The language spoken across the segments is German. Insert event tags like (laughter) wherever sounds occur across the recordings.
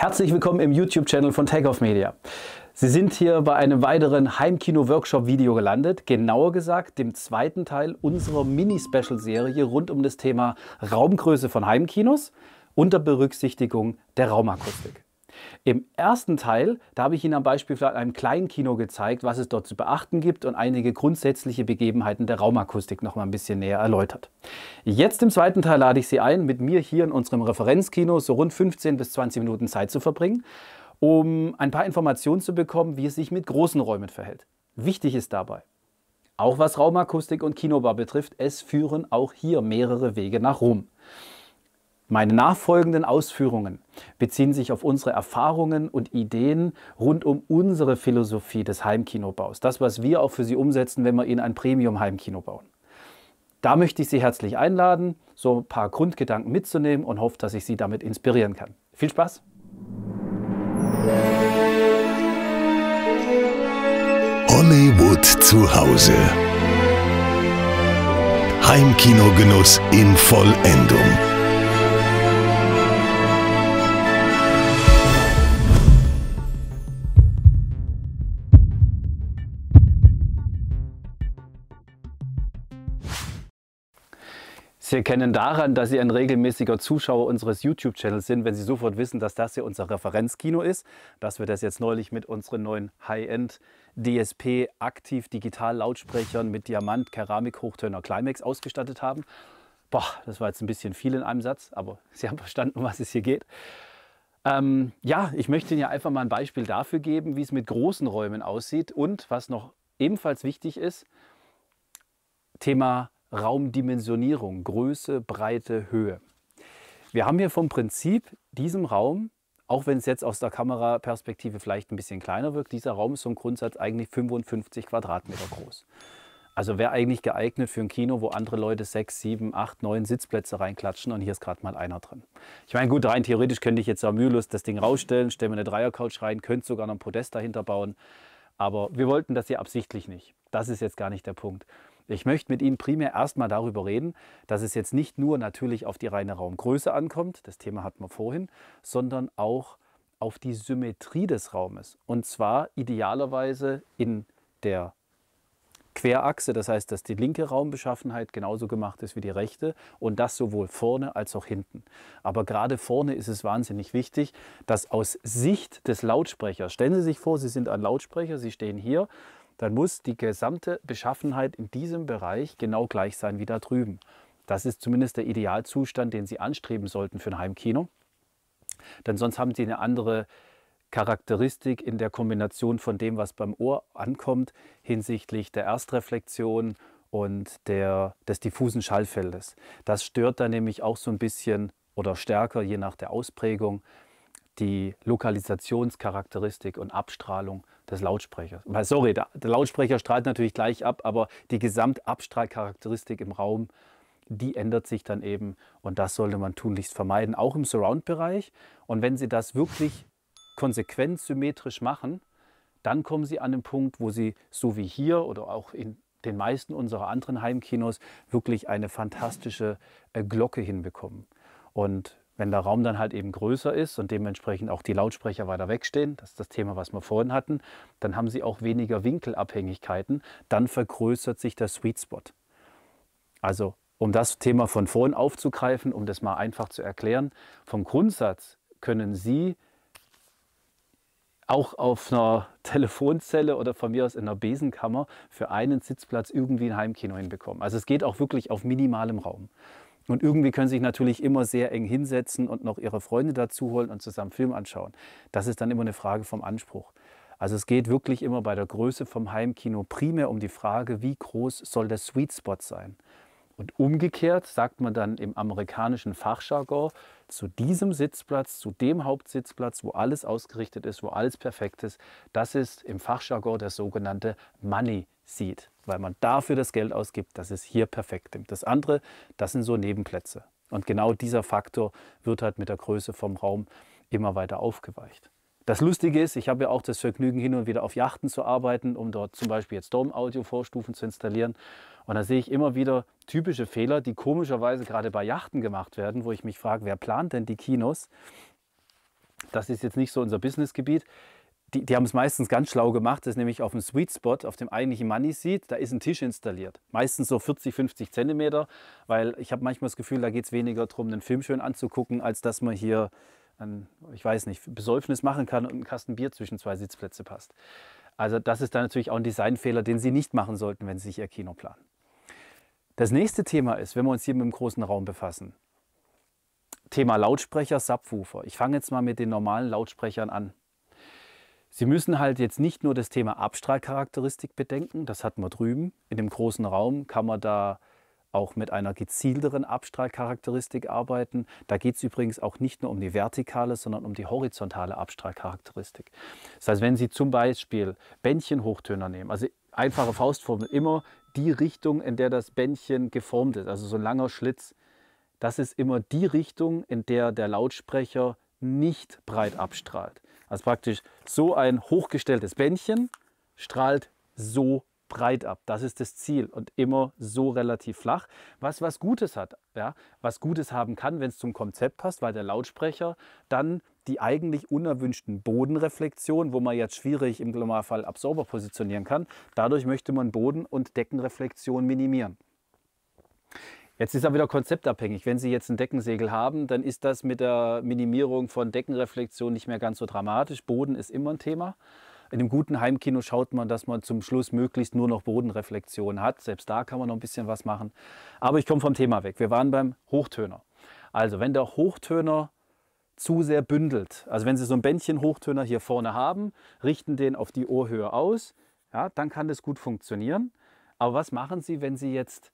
Herzlich willkommen im YouTube-Channel von Takeoff Media. Sie sind hier bei einem weiteren Heimkino-Workshop-Video gelandet, genauer gesagt dem zweiten Teil unserer Mini-Special-Serie rund um das Thema Raumgröße von Heimkinos unter Berücksichtigung der Raumakustik. Im ersten Teil, da habe ich Ihnen am Beispiel von einem Kleinkino gezeigt, was es dort zu beachten gibt und einige grundsätzliche Begebenheiten der Raumakustik noch mal ein bisschen näher erläutert. Jetzt im zweiten Teil lade ich Sie ein, mit mir hier in unserem Referenzkino so rund 15 bis 20 Minuten Zeit zu verbringen, um ein paar Informationen zu bekommen, wie es sich mit großen Räumen verhält. Wichtig ist dabei, auch was Raumakustik und Kinobar betrifft, es führen auch hier mehrere Wege nach Rom. Meine nachfolgenden Ausführungen beziehen sich auf unsere Erfahrungen und Ideen rund um unsere Philosophie des Heimkinobaus. Das, was wir auch für Sie umsetzen, wenn wir Ihnen ein Premium-Heimkino bauen. Da möchte ich Sie herzlich einladen, so ein paar Grundgedanken mitzunehmen und hoffe, dass ich Sie damit inspirieren kann. Viel Spaß! Hollywood zu Hause. Heimkinogenuss in Vollendung. Sie erkennen daran, dass Sie ein regelmäßiger Zuschauer unseres YouTube-Channels sind, wenn Sie sofort wissen, dass das hier unser Referenzkino ist, dass wir das jetzt neulich mit unseren neuen High-End DSP aktiv digital Lautsprechern mit Diamant Keramik Hochtöner Climax ausgestattet haben. Boah, das war jetzt ein bisschen viel in einem Satz, aber Sie haben verstanden, um was es hier geht. Ähm, ja, ich möchte Ihnen ja einfach mal ein Beispiel dafür geben, wie es mit großen Räumen aussieht und was noch ebenfalls wichtig ist, Thema Raumdimensionierung, Größe, Breite, Höhe. Wir haben hier vom Prinzip diesem Raum, auch wenn es jetzt aus der Kameraperspektive vielleicht ein bisschen kleiner wirkt, dieser Raum ist zum Grundsatz eigentlich 55 Quadratmeter groß. Also wäre eigentlich geeignet für ein Kino, wo andere Leute sechs, sieben, acht, neun Sitzplätze reinklatschen und hier ist gerade mal einer drin. Ich meine, gut, rein theoretisch könnte ich jetzt auch mühelos das Ding rausstellen, stelle mir eine Dreiercouch rein, könnte sogar noch ein Podest dahinter bauen. Aber wir wollten das hier absichtlich nicht. Das ist jetzt gar nicht der Punkt. Ich möchte mit Ihnen primär erstmal darüber reden, dass es jetzt nicht nur natürlich auf die reine Raumgröße ankommt, das Thema hatten wir vorhin, sondern auch auf die Symmetrie des Raumes. Und zwar idealerweise in der Querachse, das heißt, dass die linke Raumbeschaffenheit genauso gemacht ist wie die rechte und das sowohl vorne als auch hinten. Aber gerade vorne ist es wahnsinnig wichtig, dass aus Sicht des Lautsprechers, stellen Sie sich vor, Sie sind ein Lautsprecher, Sie stehen hier, dann muss die gesamte Beschaffenheit in diesem Bereich genau gleich sein wie da drüben. Das ist zumindest der Idealzustand, den Sie anstreben sollten für ein Heimkino. Denn sonst haben Sie eine andere Charakteristik in der Kombination von dem, was beim Ohr ankommt, hinsichtlich der Erstreflexion und der, des diffusen Schallfeldes. Das stört dann nämlich auch so ein bisschen oder stärker, je nach der Ausprägung, die Lokalisationscharakteristik und Abstrahlung des Lautsprechers. Sorry, der, der Lautsprecher strahlt natürlich gleich ab, aber die Gesamtabstrahlcharakteristik im Raum, die ändert sich dann eben und das sollte man tunlichst vermeiden, auch im Surround-Bereich. Und wenn Sie das wirklich konsequent symmetrisch machen, dann kommen Sie an den Punkt, wo Sie so wie hier oder auch in den meisten unserer anderen Heimkinos wirklich eine fantastische äh, Glocke hinbekommen. Und wenn der Raum dann halt eben größer ist und dementsprechend auch die Lautsprecher weiter wegstehen, das ist das Thema, was wir vorhin hatten, dann haben sie auch weniger Winkelabhängigkeiten, dann vergrößert sich der Sweet Spot. Also um das Thema von vorhin aufzugreifen, um das mal einfach zu erklären, vom Grundsatz können Sie auch auf einer (laughs) Telefonzelle oder von mir aus in einer Besenkammer für einen Sitzplatz irgendwie ein Heimkino hinbekommen. Also es geht auch wirklich auf minimalem Raum. Und irgendwie können sie sich natürlich immer sehr eng hinsetzen und noch ihre Freunde dazu holen und zusammen Film anschauen. Das ist dann immer eine Frage vom Anspruch. Also es geht wirklich immer bei der Größe vom Heimkino primär um die Frage, wie groß soll der Sweet Spot sein? Und umgekehrt sagt man dann im amerikanischen Fachjargon, zu diesem Sitzplatz, zu dem Hauptsitzplatz, wo alles ausgerichtet ist, wo alles perfekt ist, das ist im Fachjargon der sogenannte Money Seat weil man dafür das Geld ausgibt, dass es hier perfekt. ist. Das andere, das sind so Nebenplätze. Und genau dieser Faktor wird halt mit der Größe vom Raum immer weiter aufgeweicht. Das Lustige ist, ich habe ja auch das Vergnügen, hin und wieder auf Yachten zu arbeiten, um dort zum Beispiel jetzt Dom-Audio-Vorstufen zu installieren. Und da sehe ich immer wieder typische Fehler, die komischerweise gerade bei Yachten gemacht werden, wo ich mich frage, wer plant denn die Kinos? Das ist jetzt nicht so unser Businessgebiet die, die haben es meistens ganz schlau gemacht, das ist nämlich auf dem Sweet Spot, auf dem eigentlichen Money Seat, da ist ein Tisch installiert. Meistens so 40, 50 Zentimeter, weil ich habe manchmal das Gefühl, da geht es weniger darum, den Film schön anzugucken, als dass man hier ein, ich weiß nicht, Besäufnis machen kann und ein Kasten Bier zwischen zwei Sitzplätze passt. Also das ist dann natürlich auch ein Designfehler, den Sie nicht machen sollten, wenn Sie sich Ihr Kino planen. Das nächste Thema ist, wenn wir uns hier mit dem großen Raum befassen. Thema Lautsprecher, Subwoofer. Ich fange jetzt mal mit den normalen Lautsprechern an. Sie müssen halt jetzt nicht nur das Thema Abstrahlcharakteristik bedenken, das hatten wir drüben. In dem großen Raum kann man da auch mit einer gezielteren Abstrahlcharakteristik arbeiten. Da geht es übrigens auch nicht nur um die vertikale, sondern um die horizontale Abstrahlcharakteristik. Das heißt, wenn Sie zum Beispiel Bändchenhochtöner nehmen, also einfache Faustformel, immer die Richtung, in der das Bändchen geformt ist, also so ein langer Schlitz, das ist immer die Richtung, in der der Lautsprecher nicht breit abstrahlt. Also praktisch so ein hochgestelltes Bändchen strahlt so breit ab. Das ist das Ziel und immer so relativ flach, was was Gutes hat, ja, was Gutes haben kann, wenn es zum Konzept passt, weil der Lautsprecher dann die eigentlich unerwünschten Bodenreflektionen, wo man jetzt schwierig im Glomarfall Absorber positionieren kann, dadurch möchte man Boden- und Deckenreflexion minimieren. Jetzt ist er wieder konzeptabhängig. Wenn Sie jetzt ein Deckensegel haben, dann ist das mit der Minimierung von Deckenreflexion nicht mehr ganz so dramatisch. Boden ist immer ein Thema. In einem guten Heimkino schaut man, dass man zum Schluss möglichst nur noch Bodenreflexion hat. Selbst da kann man noch ein bisschen was machen. Aber ich komme vom Thema weg. Wir waren beim Hochtöner. Also wenn der Hochtöner zu sehr bündelt, also wenn Sie so ein Bändchen Hochtöner hier vorne haben, richten den auf die Ohrhöhe aus, ja, dann kann das gut funktionieren. Aber was machen Sie, wenn Sie jetzt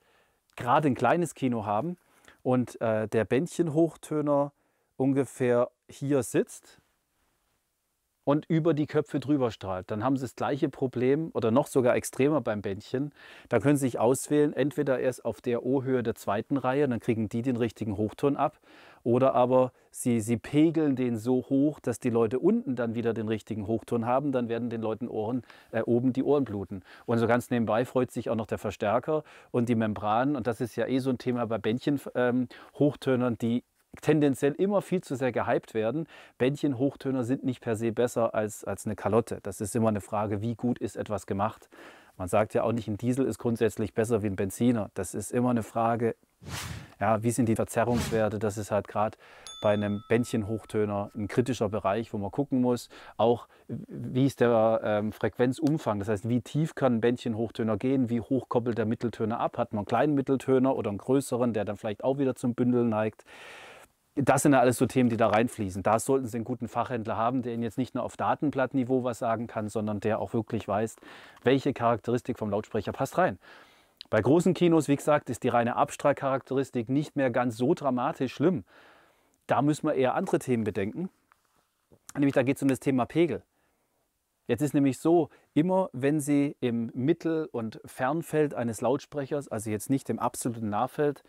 gerade ein kleines Kino haben und äh, der Bändchenhochtöner ungefähr hier sitzt und über die Köpfe drüber strahlt, dann haben sie das gleiche Problem oder noch sogar extremer beim Bändchen. Da können sie sich auswählen, entweder erst auf der O-Höhe der zweiten Reihe, dann kriegen die den richtigen Hochton ab oder aber sie, sie pegeln den so hoch, dass die Leute unten dann wieder den richtigen Hochton haben. Dann werden den Leuten Ohren, äh, oben die Ohren bluten. Und so ganz nebenbei freut sich auch noch der Verstärker und die Membran. Und das ist ja eh so ein Thema bei Bändchen-Hochtönern, ähm, die tendenziell immer viel zu sehr gehypt werden. Bändchen-Hochtöner sind nicht per se besser als, als eine Kalotte. Das ist immer eine Frage, wie gut ist etwas gemacht. Man sagt ja auch nicht, ein Diesel ist grundsätzlich besser wie ein Benziner. Das ist immer eine Frage, ja, wie sind die Verzerrungswerte? Das ist halt gerade bei einem Bändchenhochtöner ein kritischer Bereich, wo man gucken muss. Auch wie ist der ähm, Frequenzumfang? Das heißt, wie tief kann ein Bändchenhochtöner gehen? Wie hoch koppelt der Mitteltöner ab? Hat man einen kleinen Mitteltöner oder einen größeren, der dann vielleicht auch wieder zum Bündeln neigt? das sind ja alles so Themen, die da reinfließen. Da sollten Sie einen guten Fachhändler haben, der Ihnen jetzt nicht nur auf Datenblattniveau was sagen kann, sondern der auch wirklich weiß, welche Charakteristik vom Lautsprecher passt rein. Bei großen Kinos, wie gesagt, ist die reine Abstrahlcharakteristik nicht mehr ganz so dramatisch schlimm. Da müssen wir eher andere Themen bedenken. Nämlich da geht es um das Thema Pegel. Jetzt ist nämlich so, immer wenn Sie im Mittel- und Fernfeld eines Lautsprechers, also jetzt nicht im absoluten Nahfeld,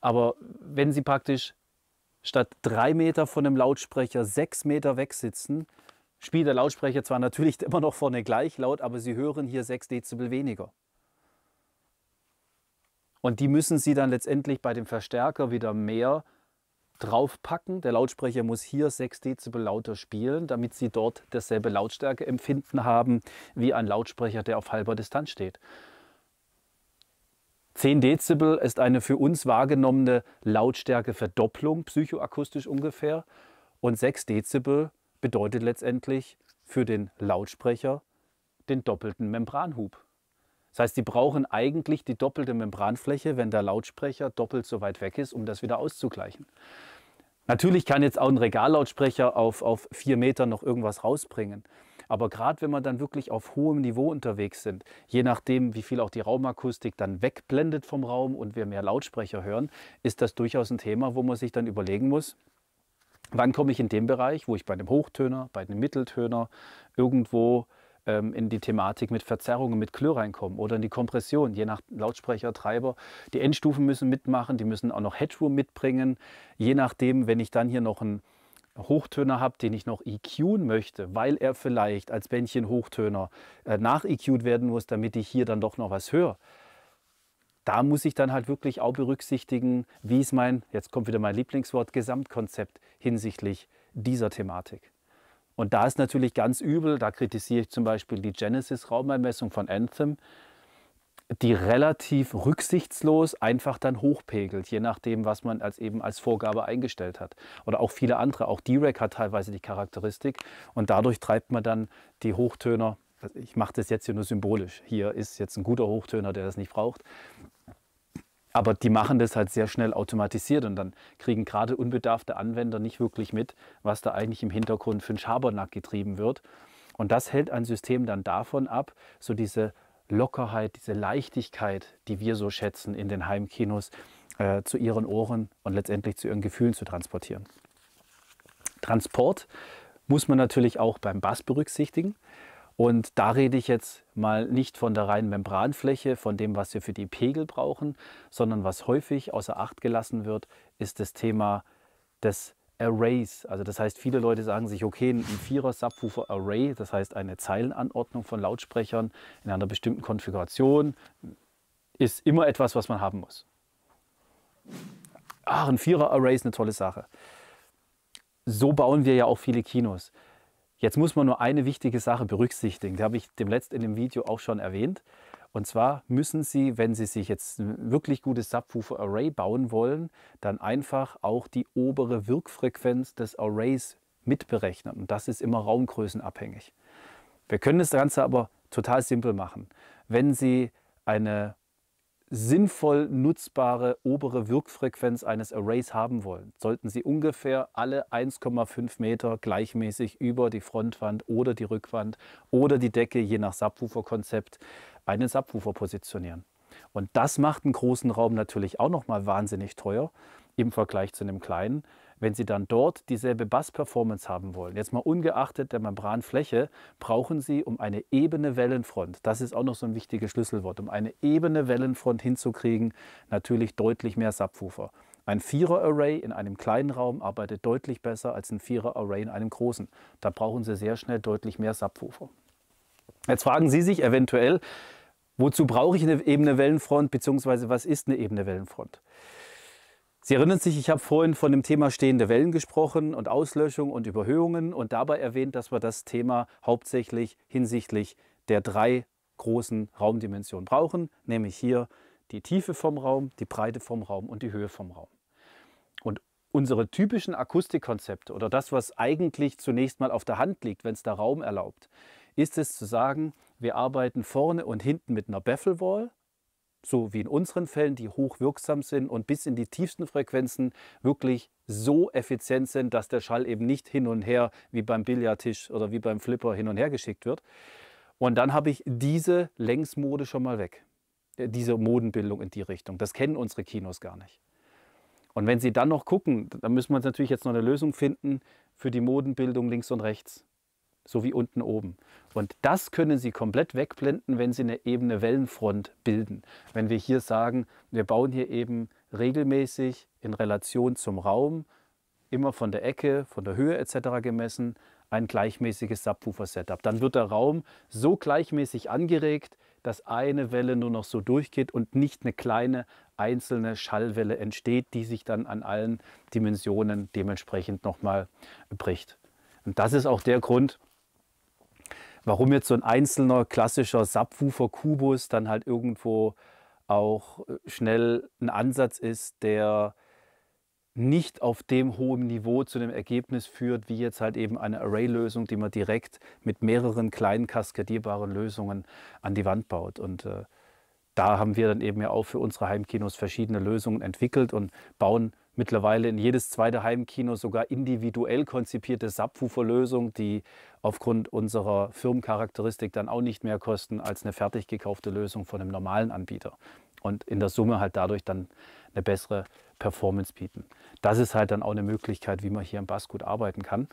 aber wenn Sie praktisch statt drei Meter von einem Lautsprecher sechs Meter weg sitzen, spielt der Lautsprecher zwar natürlich (laughs) immer noch vorne gleich laut, aber Sie hören hier sechs Dezibel weniger. Und die müssen Sie dann letztendlich bei dem Verstärker wieder mehr draufpacken. Der Lautsprecher muss hier 6 Dezibel lauter spielen, damit Sie dort dasselbe Lautstärkeempfinden haben wie ein Lautsprecher, der auf halber Distanz steht. 10 Dezibel ist eine für uns wahrgenommene Lautstärkeverdopplung, psychoakustisch ungefähr. Und 6 Dezibel bedeutet letztendlich für den Lautsprecher den doppelten Membranhub. Das heißt, die brauchen eigentlich die doppelte Membranfläche, wenn der Lautsprecher doppelt so weit weg ist, um das wieder auszugleichen. Natürlich kann jetzt auch ein Regallautsprecher auf, auf vier Meter noch irgendwas rausbringen. Aber gerade wenn wir dann wirklich auf hohem Niveau unterwegs sind, je nachdem, wie viel auch die Raumakustik dann wegblendet vom Raum und wir mehr Lautsprecher hören, ist das durchaus ein Thema, wo man sich dann überlegen muss, wann komme ich in dem Bereich, wo ich bei einem Hochtöner, bei einem Mitteltöner irgendwo ähm, in die Thematik mit Verzerrungen, mit Klö reinkommen oder in die Kompression, je nach Lautsprecher, Treiber. Die Endstufen müssen mitmachen, die müssen auch noch Headroom mitbringen. Je nachdem, wenn ich dann hier noch einen Hochtöner habe, den ich noch EQen möchte, weil er vielleicht als Bändchen Hochtöner äh, nach EQt werden muss, damit ich hier dann doch noch was höre da muss ich dann halt wirklich auch berücksichtigen, wie ist mein, jetzt kommt wieder mein Lieblingswort, Gesamtkonzept hinsichtlich dieser Thematik. Und da ist natürlich ganz übel, da kritisiere ich zum Beispiel die Genesis-Raumeinmessung von Anthem, die relativ rücksichtslos einfach dann hochpegelt, je nachdem, was man als eben als Vorgabe eingestellt hat. Oder auch viele andere, auch D-Rack hat teilweise die Charakteristik und dadurch treibt man dann die Hochtöner, ich mache das jetzt hier nur symbolisch, hier ist jetzt ein guter Hochtöner, der das nicht braucht, aber die machen das halt sehr schnell automatisiert und dann kriegen gerade unbedarfte Anwender nicht wirklich mit, was da eigentlich im Hintergrund für einen Schabernack getrieben wird. Und das hält ein System dann davon ab, so diese Lockerheit, diese Leichtigkeit, die wir so schätzen in den Heimkinos, äh, zu ihren Ohren und letztendlich zu ihren Gefühlen zu transportieren. Transport muss man natürlich auch beim Bass berücksichtigen. Und da rede ich jetzt mal nicht von der reinen Membranfläche, von dem, was wir für die Pegel brauchen, sondern was häufig außer Acht gelassen wird, ist das Thema des Arrays. Also das heißt, viele Leute sagen sich, okay, ein Vierer-Subwoofer-Array, das heißt eine Zeilenanordnung von Lautsprechern in einer bestimmten Konfiguration, ist immer etwas, was man haben muss. Ach, ein Vierer-Array ist eine tolle Sache. So bauen wir ja auch viele Kinos. Jetzt muss man nur eine wichtige Sache berücksichtigen. Die habe ich dem letzten in dem Video auch schon erwähnt. Und zwar müssen Sie, wenn Sie sich jetzt ein wirklich gutes Subwoofer-Array bauen wollen, dann einfach auch die obere Wirkfrequenz des Arrays mitberechnen. Und das ist immer raumgrößenabhängig. Wir können das Ganze aber total simpel machen. Wenn Sie eine sinnvoll nutzbare obere Wirkfrequenz eines Arrays haben wollen, sollten Sie ungefähr alle 1,5 Meter gleichmäßig über die Frontwand oder die Rückwand oder die Decke, je nach Subwooferkonzept, einen Subwoofer positionieren. Und das macht einen großen Raum natürlich auch nochmal wahnsinnig teuer im Vergleich zu einem kleinen. Wenn Sie dann dort dieselbe Bass-Performance haben wollen, jetzt mal ungeachtet der Membranfläche, brauchen Sie um eine ebene Wellenfront, das ist auch noch so ein wichtiges Schlüsselwort, um eine ebene Wellenfront hinzukriegen, natürlich deutlich mehr Subwoofer. Ein Vierer-Array in einem kleinen Raum arbeitet deutlich besser als ein Vierer-Array in einem großen. Da brauchen Sie sehr schnell deutlich mehr Subwoofer. Jetzt fragen Sie sich eventuell, wozu brauche ich eine ebene Wellenfront, beziehungsweise was ist eine ebene Wellenfront? Sie erinnern sich, ich habe vorhin von dem Thema stehende Wellen gesprochen und Auslöschung und Überhöhungen und dabei erwähnt, dass wir das Thema hauptsächlich hinsichtlich der drei großen Raumdimensionen brauchen, nämlich hier die Tiefe vom Raum, die Breite vom Raum und die Höhe vom Raum. Und unsere typischen Akustikkonzepte oder das, was eigentlich zunächst mal auf der Hand liegt, wenn es der Raum erlaubt, ist es zu sagen, wir arbeiten vorne und hinten mit einer Baffle Wall, so wie in unseren Fällen, die hochwirksam sind und bis in die tiefsten Frequenzen wirklich so effizient sind, dass der Schall eben nicht hin und her wie beim Billardtisch oder wie beim Flipper hin und her geschickt wird. Und dann habe ich diese Längsmode schon mal weg. Äh, diese Modenbildung in die Richtung. Das kennen unsere Kinos gar nicht. Und wenn Sie dann noch gucken, dann müssen wir natürlich jetzt noch eine Lösung finden für die Modenbildung links und rechts so wie unten oben. Und das können Sie komplett wegblenden, wenn Sie eine ebene Wellenfront bilden. Wenn wir hier sagen, wir bauen hier eben regelmäßig in Relation zum Raum, immer von der Ecke, von der Höhe etc. gemessen, ein gleichmäßiges Subwoofer-Setup. Dann wird der Raum so gleichmäßig angeregt, dass eine Welle nur noch so durchgeht und nicht eine kleine einzelne Schallwelle entsteht, die sich dann an allen Dimensionen dementsprechend nochmal bricht. Und das ist auch der Grund, warum jetzt so ein einzelner klassischer Subwoofer-Kubus dann halt irgendwo auch äh, schnell ein Ansatz ist, der nicht auf dem hohen Niveau zu einem Ergebnis führt, wie jetzt halt eben eine Array-Lösung, die man direkt mit mehreren kleinen kaskadierbaren Lösungen an die Wand baut. Und äh, da haben wir dann eben ja auch für unsere Heimkinos verschiedene Lösungen entwickelt und bauen mittlerweile in jedes zweite Heimkino sogar individuell konzipierte Subwoofer-Lösung, die aufgrund unserer Firmencharakteristik dann auch nicht mehr kosten als eine fertig gekaufte Lösung von einem normalen Anbieter. Und in der Summe halt dadurch dann eine bessere Performance bieten. Das ist halt dann auch eine Möglichkeit, wie man hier im Bass gut arbeiten kann.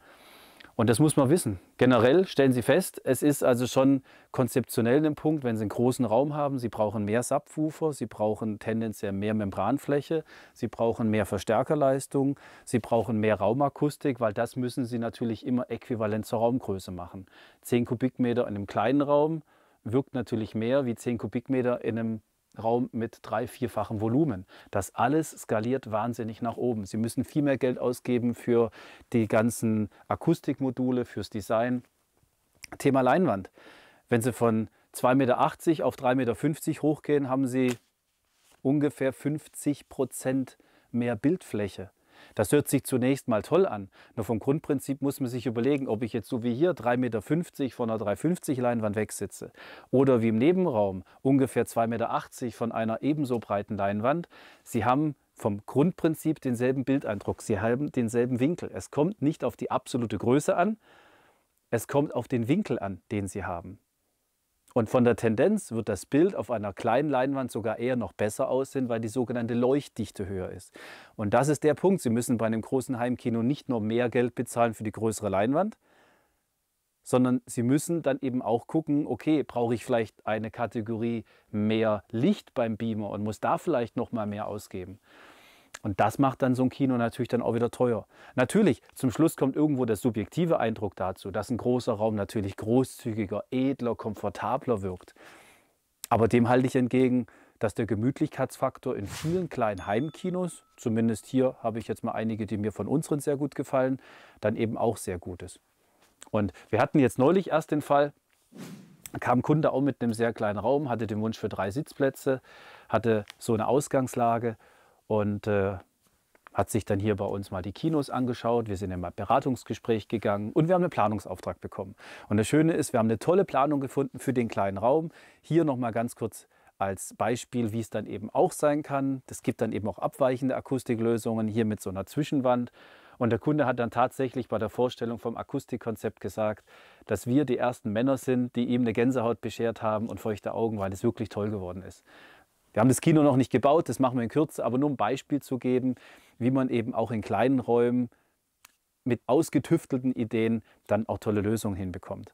Und das muss man wissen. Generell stellen Sie fest, es ist also schon konzeptionell ein Punkt, wenn Sie einen großen Raum haben, Sie brauchen mehr Subwoofer, Sie brauchen tendenziell mehr Membranfläche, Sie brauchen mehr Verstärkerleistung, Sie brauchen mehr Raumakustik, weil das müssen Sie natürlich immer äquivalent zur Raumgröße machen. 10 Kubikmeter in einem kleinen Raum wirkt natürlich mehr wie 10 Kubikmeter in einem Raum mit drei, vierfachem Volumen. Das alles skaliert wahnsinnig nach oben. Sie müssen viel mehr Geld ausgeben für die ganzen Akustikmodule, fürs Design. Thema Leinwand. Wenn Sie von 2,80 Meter auf 3,50 Meter hochgehen, haben Sie ungefähr 50 Prozent mehr Bildfläche. Das hört sich zunächst mal toll an. Nur vom Grundprinzip muss man sich überlegen, ob ich jetzt so wie hier 3,50 Meter von einer 3,50 Leinwand wegsitze oder wie im Nebenraum ungefähr 2,80 Meter von einer ebenso breiten Leinwand. Sie haben vom Grundprinzip denselben Bildeindruck, sie haben denselben Winkel. Es kommt nicht auf die absolute Größe an, es kommt auf den Winkel an, den sie haben. Und von der Tendenz wird das Bild auf einer kleinen Leinwand sogar eher noch besser aussehen, weil die sogenannte Leuchtdichte höher ist. Und das ist der Punkt. Sie müssen bei einem großen Heimkino nicht nur mehr Geld bezahlen für die größere Leinwand, sondern Sie müssen dann eben auch gucken, okay, brauche ich vielleicht eine Kategorie mehr Licht beim Beamer und muss da vielleicht noch mal mehr ausgeben. Und das macht dann so ein Kino natürlich dann auch wieder teuer. Natürlich, zum Schluss kommt irgendwo der subjektive Eindruck dazu, dass ein großer Raum natürlich großzügiger, edler, komfortabler wirkt. Aber dem halte ich entgegen, dass der Gemütlichkeitsfaktor in vielen kleinen Heimkinos, zumindest hier habe ich jetzt mal einige, die mir von unseren sehr gut gefallen, dann eben auch sehr gut ist. Und wir hatten jetzt neulich erst den Fall, kam ein Kunde auch mit einem sehr kleinen Raum, hatte den Wunsch für drei Sitzplätze, hatte so eine Ausgangslage und äh, hat sich dann hier bei uns mal die Kinos angeschaut. Wir sind in ein Beratungsgespräch gegangen und wir haben einen Planungsauftrag bekommen. Und das Schöne ist, wir haben eine tolle Planung gefunden für den kleinen Raum. Hier nochmal ganz kurz als Beispiel, wie es dann eben auch sein kann. Es gibt dann eben auch abweichende Akustiklösungen, hier mit so einer Zwischenwand. Und der Kunde hat dann tatsächlich bei der Vorstellung vom Akustikkonzept gesagt, dass wir die ersten Männer sind, die ihm eine Gänsehaut beschert haben und feuchte Augen, weil es wirklich toll geworden ist. Wir haben das Kino noch nicht gebaut, das machen wir in Kürze, aber nur um ein Beispiel zu geben, wie man eben auch in kleinen Räumen mit ausgetüftelten Ideen dann auch tolle Lösungen hinbekommt.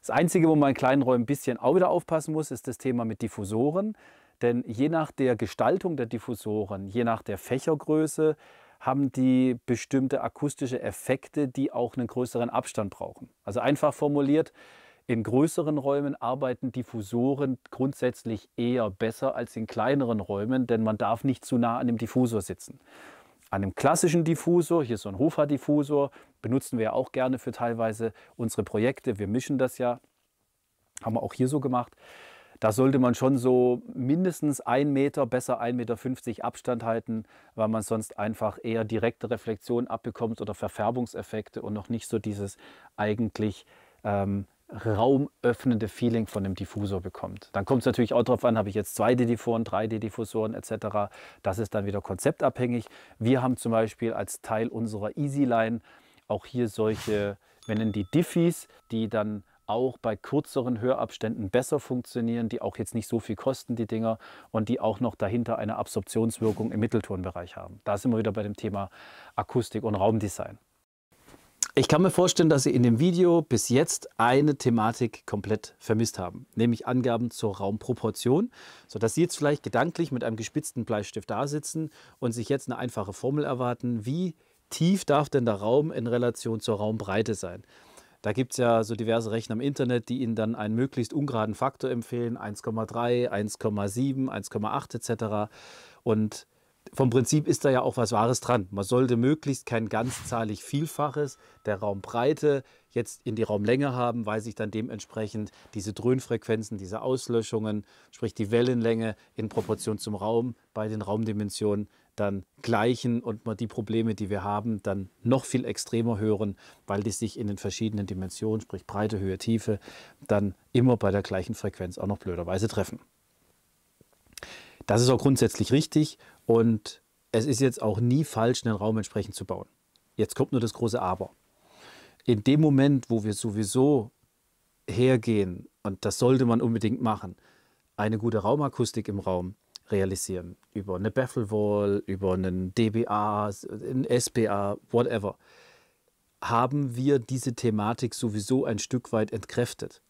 Das Einzige, wo man in kleinen Räumen ein bisschen auch wieder aufpassen muss, ist das Thema mit Diffusoren. Denn je nach der Gestaltung der Diffusoren, je nach der Fächergröße, haben die bestimmte akustische Effekte, die auch einen größeren Abstand brauchen. Also einfach formuliert, in größeren Räumen arbeiten Diffusoren grundsätzlich eher besser als in kleineren Räumen, denn man darf nicht zu nah an dem Diffusor sitzen. An einem klassischen Diffusor, hier ist so ein Hofer-Diffusor, benutzen wir ja auch gerne für teilweise unsere Projekte. Wir mischen das ja, haben wir auch hier so gemacht. Da sollte man schon so mindestens ein Meter, besser 1,50 Meter Abstand halten, weil man sonst einfach eher direkte Reflexionen abbekommt oder Verfärbungseffekte und noch nicht so dieses eigentlich ähm, raumöffnende Feeling von dem Diffusor bekommt. Dann kommt es natürlich auch darauf an, habe ich jetzt 2D-Diffusoren, 3D-Diffusoren etc. Das ist dann wieder konzeptabhängig. Wir haben zum Beispiel als Teil unserer Easyline auch hier solche, wir nennen die Diffis, die dann auch bei kürzeren Hörabständen besser funktionieren, die auch jetzt nicht so viel kosten, die Dinger, und die auch noch dahinter eine Absorptionswirkung im Mitteltonbereich haben. Da sind wir wieder bei dem Thema Akustik und Raumdesign. Ich kann mir vorstellen, dass Sie in dem Video bis jetzt eine Thematik komplett vermisst haben, nämlich Angaben zur Raumproportion, sodass Sie jetzt vielleicht gedanklich mit einem gespitzten Bleistift da sitzen und sich jetzt eine einfache Formel erwarten, wie tief darf denn der Raum in Relation zur Raumbreite sein. Da gibt es ja so diverse Rechner im Internet, die Ihnen dann einen möglichst ungeraden Faktor empfehlen, 1,3, 1,7, 1,8 etc. Und vom Prinzip ist da ja auch was Wahres dran. Man sollte möglichst kein ganzzahlig Vielfaches der Raumbreite jetzt in die Raumlänge haben, weil sich dann dementsprechend diese Dröhnfrequenzen, diese Auslöschungen, sprich die Wellenlänge in Proportion zum Raum bei den Raumdimensionen dann gleichen und man die Probleme, die wir haben, dann noch viel extremer hören, weil die sich in den verschiedenen Dimensionen, sprich Breite, Höhe, Tiefe, dann immer bei der gleichen Frequenz auch noch blöderweise treffen. Das ist auch grundsätzlich richtig und es ist jetzt auch nie falsch, einen Raum entsprechend zu bauen. Jetzt kommt nur das große Aber. In dem Moment, wo wir sowieso hergehen, und das sollte man unbedingt machen, eine gute Raumakustik im Raum realisieren, über eine Baffle Wall, über einen DBA, einen SBA, whatever, haben wir diese Thematik sowieso ein Stück weit entkräftet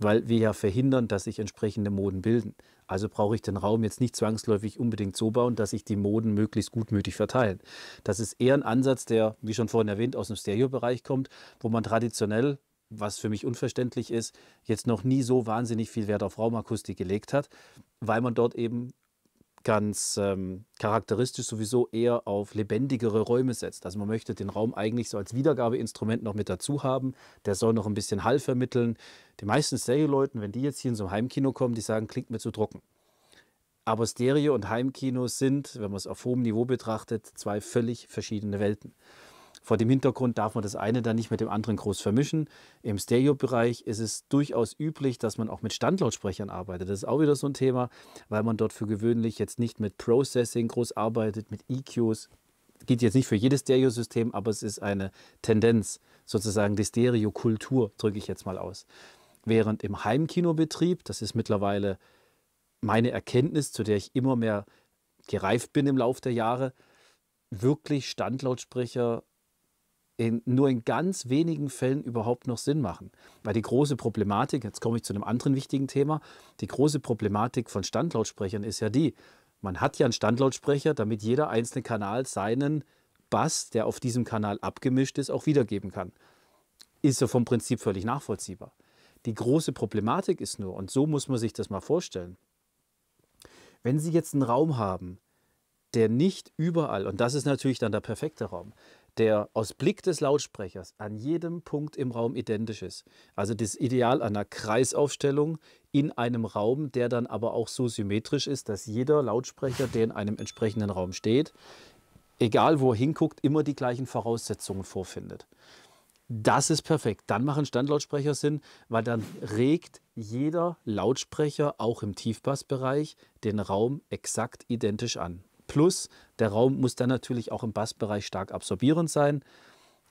weil wir ja verhindern, dass sich entsprechende Moden bilden. Also brauche ich den Raum jetzt nicht zwangsläufig unbedingt so bauen, dass sich die Moden möglichst gutmütig verteilen. Das ist eher ein Ansatz, der, wie schon vorhin erwähnt, aus dem Stereobereich kommt, wo man traditionell was für mich unverständlich ist, jetzt noch nie so wahnsinnig viel Wert auf Raumakustik gelegt hat, weil man dort eben ganz ähm, charakteristisch sowieso eher auf lebendigere Räume setzt. Also man möchte den Raum eigentlich so als Wiedergabeinstrument noch mit dazu haben. Der soll noch ein bisschen Hall vermitteln. Die meisten Stereo-Leuten, wenn die jetzt hier in so ein Heimkino kommen, die sagen, klingt mir zu trocken. Aber Stereo und Heimkino sind, wenn man es auf hohem Niveau betrachtet, zwei völlig verschiedene Welten. Vor dem Hintergrund darf man das eine dann nicht mit dem anderen groß vermischen. Im Stereo-Bereich ist es durchaus üblich, dass man auch mit Standlautsprechern arbeitet. Das ist auch wieder so ein Thema, weil man dort für gewöhnlich jetzt nicht mit Processing groß arbeitet, mit EQs. Geht jetzt nicht für jedes Stereo-System, aber es ist eine Tendenz, sozusagen die Stereo-Kultur, drücke ich jetzt mal aus. Während im Heimkinobetrieb, das ist mittlerweile meine Erkenntnis, zu der ich immer mehr gereift bin im Laufe der Jahre, wirklich Standlautsprecher in, nur in ganz wenigen Fällen überhaupt noch Sinn machen. Weil die große Problematik, jetzt komme ich zu einem anderen wichtigen Thema, die große Problematik von Standlautsprechern ist ja die, man hat ja einen Standlautsprecher, damit jeder einzelne Kanal seinen Bass, der auf diesem Kanal abgemischt ist, auch wiedergeben kann. Ist ja vom Prinzip völlig nachvollziehbar. Die große Problematik ist nur, und so muss man sich das mal vorstellen, wenn Sie jetzt einen Raum haben, der nicht überall, und das ist natürlich dann der perfekte Raum, der aus Blick des Lautsprechers an jedem Punkt im Raum identisch ist. Also das Ideal einer Kreisaufstellung in einem Raum, der dann aber auch so symmetrisch ist, dass jeder Lautsprecher, der in einem entsprechenden Raum steht, egal wo er hinguckt, immer die gleichen Voraussetzungen vorfindet. Das ist perfekt. Dann machen Standlautsprecher Sinn, weil dann regt jeder Lautsprecher auch im Tiefpassbereich den Raum exakt identisch an. Plus, der Raum muss dann natürlich auch im Bassbereich stark absorbierend sein.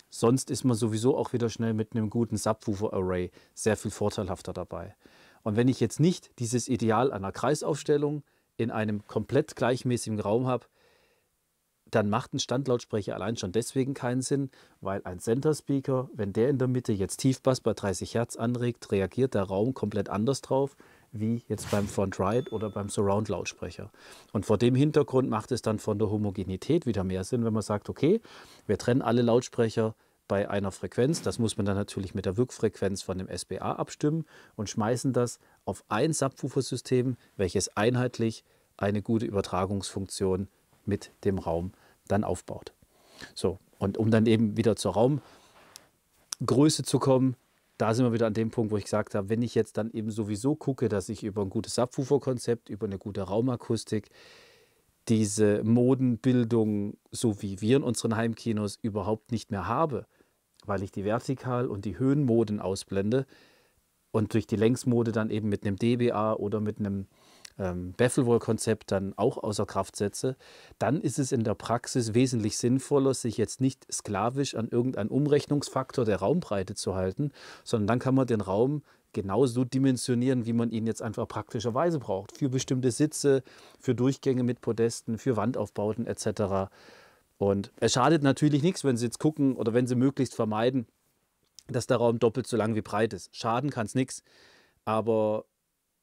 Sonst ist man sowieso auch wieder schnell mit einem guten Subwoofer-Array sehr viel vorteilhafter dabei. Und wenn ich jetzt nicht dieses Ideal einer Kreisaufstellung in einem komplett gleichmäßigen Raum habe, dann macht ein Standlautsprecher allein schon deswegen keinen Sinn, weil ein Center Speaker, wenn der in der Mitte jetzt Tiefbass bei 30 Hertz anregt, reagiert der Raum komplett anders drauf, wie jetzt beim Front-Right oder beim Surround-Lautsprecher. Und vor dem Hintergrund macht es dann von der Homogenität wieder mehr Sinn, wenn man sagt, okay, wir trennen alle Lautsprecher bei einer Frequenz. Das muss man dann natürlich mit der Wirkfrequenz von dem SBA abstimmen und schmeißen das auf ein Subwoofer-System, welches einheitlich eine gute Übertragungsfunktion mit dem Raum dann aufbaut. So, und um dann eben wieder zur Raumgröße zu kommen, da sind wir wieder an dem Punkt, wo ich gesagt habe, wenn ich jetzt dann eben sowieso gucke, dass ich über ein gutes Subwoofer-Konzept, über eine gute Raumakustik diese Modenbildung, so wie wir in unseren Heimkinos, überhaupt nicht mehr habe, weil ich die Vertikal- und die Höhenmoden ausblende und durch die Längsmode dann eben mit einem DBA oder mit einem ähm, beffel konzept dann auch außer Kraft setze, dann ist es in der Praxis wesentlich sinnvoller, sich jetzt nicht sklavisch an irgendeinen Umrechnungsfaktor der Raumbreite zu halten, sondern dann kann man den Raum genauso dimensionieren, wie man ihn jetzt einfach praktischerweise braucht. Für bestimmte Sitze, für Durchgänge mit Podesten, für Wandaufbauten etc. Und es schadet natürlich nichts, wenn Sie jetzt gucken oder wenn Sie möglichst vermeiden, dass der Raum doppelt so lang wie breit ist. Schaden kann es nichts. Aber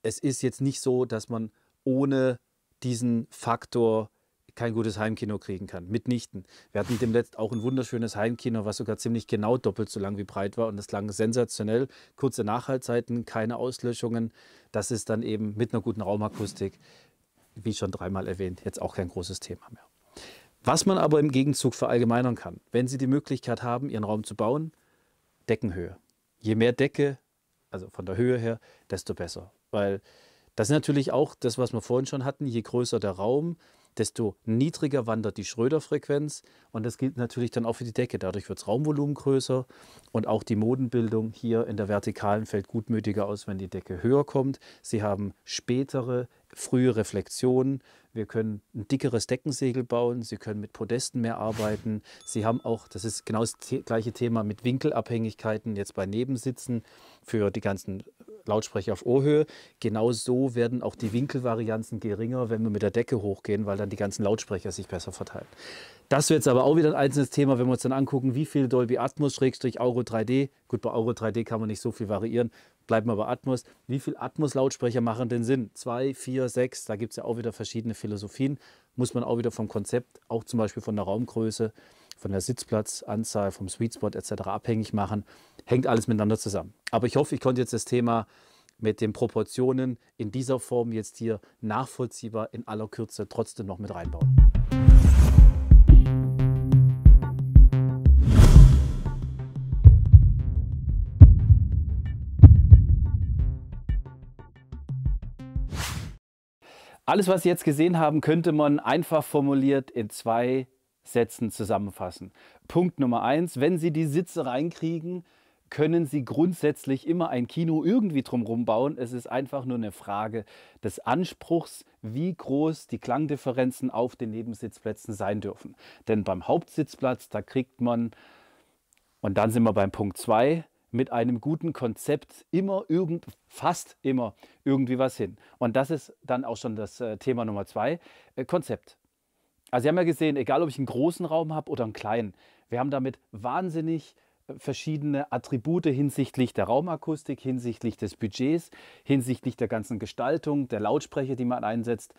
es ist jetzt nicht so, dass man ohne diesen Faktor kein gutes Heimkino kriegen kann. Mitnichten. Wir hatten demnächst auch ein wunderschönes Heimkino, was sogar ziemlich genau doppelt so lang wie breit war und das klang sensationell. Kurze Nachhaltzeiten, keine Auslöschungen. Das ist dann eben mit einer guten Raumakustik, wie schon dreimal erwähnt, jetzt auch kein großes Thema mehr. Was man aber im Gegenzug verallgemeinern kann, wenn Sie die Möglichkeit haben, Ihren Raum zu bauen, Deckenhöhe. Je mehr Decke, also von der Höhe her, desto besser. Weil das ist natürlich auch das, was wir vorhin schon hatten, je größer der Raum, desto niedriger wandert die Schröder-Frequenz. Und das gilt natürlich dann auch für die Decke. Dadurch wird das Raumvolumen größer und auch die Modenbildung hier in der Vertikalen fällt gutmütiger aus, wenn die Decke höher kommt. Sie haben spätere, frühe Reflexionen wir können ein dickeres Deckensegel bauen, Sie können mit Podesten mehr arbeiten. Sie haben auch, das ist genau das gleiche Thema mit Winkelabhängigkeiten jetzt bei Nebensitzen für die ganzen Lautsprecher auf Ohrhöhe. Genau so werden auch die Winkelvarianzen geringer, wenn wir mit der Decke hochgehen, weil dann die ganzen Lautsprecher sich besser verteilen. Das wird jetzt aber auch wieder ein einzelnes Thema, wenn wir uns dann angucken, wie viel Dolby Atmos, Schrägstrich Auro 3D. Gut, bei Auro 3D kann man nicht so viel variieren. Bleiben wir bei Atmos. Wie viele Atmos-Lautsprecher machen denn Sinn? Zwei, vier, sechs, da gibt es ja auch wieder verschiedene Philosophien. Muss man auch wieder vom Konzept, auch zum Beispiel von der Raumgröße, von der Sitzplatzanzahl, vom Sweet Spot etc. abhängig machen. Hängt alles miteinander zusammen. Aber ich hoffe, ich konnte jetzt das Thema mit den Proportionen in dieser Form jetzt hier nachvollziehbar in aller Kürze trotzdem noch mit reinbauen. Alles, was Sie jetzt gesehen haben, könnte man einfach formuliert in zwei Sätzen zusammenfassen. Punkt Nummer eins, wenn Sie die Sitze reinkriegen, können Sie grundsätzlich immer ein Kino irgendwie drumherum bauen. Es ist einfach nur eine Frage des Anspruchs, wie groß die Klangdifferenzen auf den Nebensitzplätzen sein dürfen. Denn beim Hauptsitzplatz, da kriegt man, und dann sind wir beim Punkt zwei mit einem guten Konzept immer irgend, fast immer irgendwie was hin. Und das ist dann auch schon das äh, Thema Nummer zwei, äh, Konzept. Also Sie haben ja gesehen, egal ob ich einen großen Raum habe oder einen kleinen, wir haben damit wahnsinnig äh, verschiedene Attribute hinsichtlich der Raumakustik, hinsichtlich des Budgets, hinsichtlich der ganzen Gestaltung, der Lautsprecher, die man einsetzt.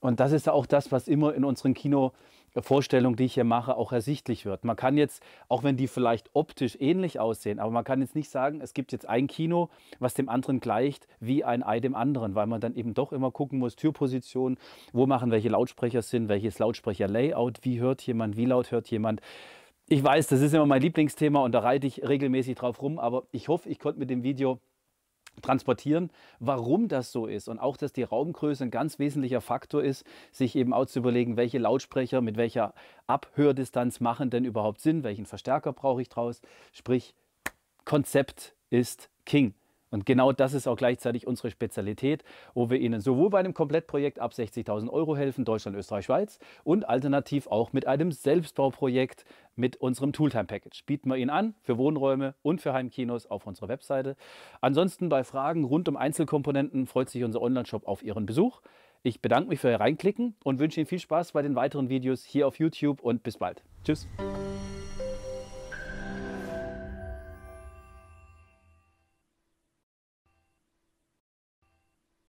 Und das ist auch das, was immer in unseren Kino Vorstellung, die ich hier mache, auch ersichtlich wird. Man kann jetzt, auch wenn die vielleicht optisch ähnlich aussehen, aber man kann jetzt nicht sagen, es gibt jetzt ein Kino, was dem anderen gleicht, wie ein Ei dem anderen, weil man dann eben doch immer gucken muss, Türposition, wo machen welche Lautsprecher sind, welches Lautsprecher-Layout, wie hört jemand, wie laut hört jemand. Ich weiß, das ist immer mein Lieblingsthema und da reite ich regelmäßig drauf rum, aber ich hoffe, ich konnte mit dem Video transportieren, warum das so ist und auch, dass die Raumgröße ein ganz wesentlicher Faktor ist, sich eben auch zu überlegen, welche Lautsprecher mit welcher Abhördistanz machen denn überhaupt Sinn, welchen Verstärker brauche ich draus, sprich Konzept ist King. Und genau das ist auch gleichzeitig unsere Spezialität, wo wir Ihnen sowohl bei einem Komplettprojekt ab 60.000 Euro helfen, Deutschland, Österreich, Schweiz, und alternativ auch mit einem Selbstbauprojekt mit unserem Tooltime-Package. Bieten wir Ihnen an für Wohnräume und für Heimkinos auf unserer Webseite. Ansonsten bei Fragen rund um Einzelkomponenten freut sich unser Onlineshop auf Ihren Besuch. Ich bedanke mich für Ihr Reinklicken und wünsche Ihnen viel Spaß bei den weiteren Videos hier auf YouTube und bis bald. Tschüss.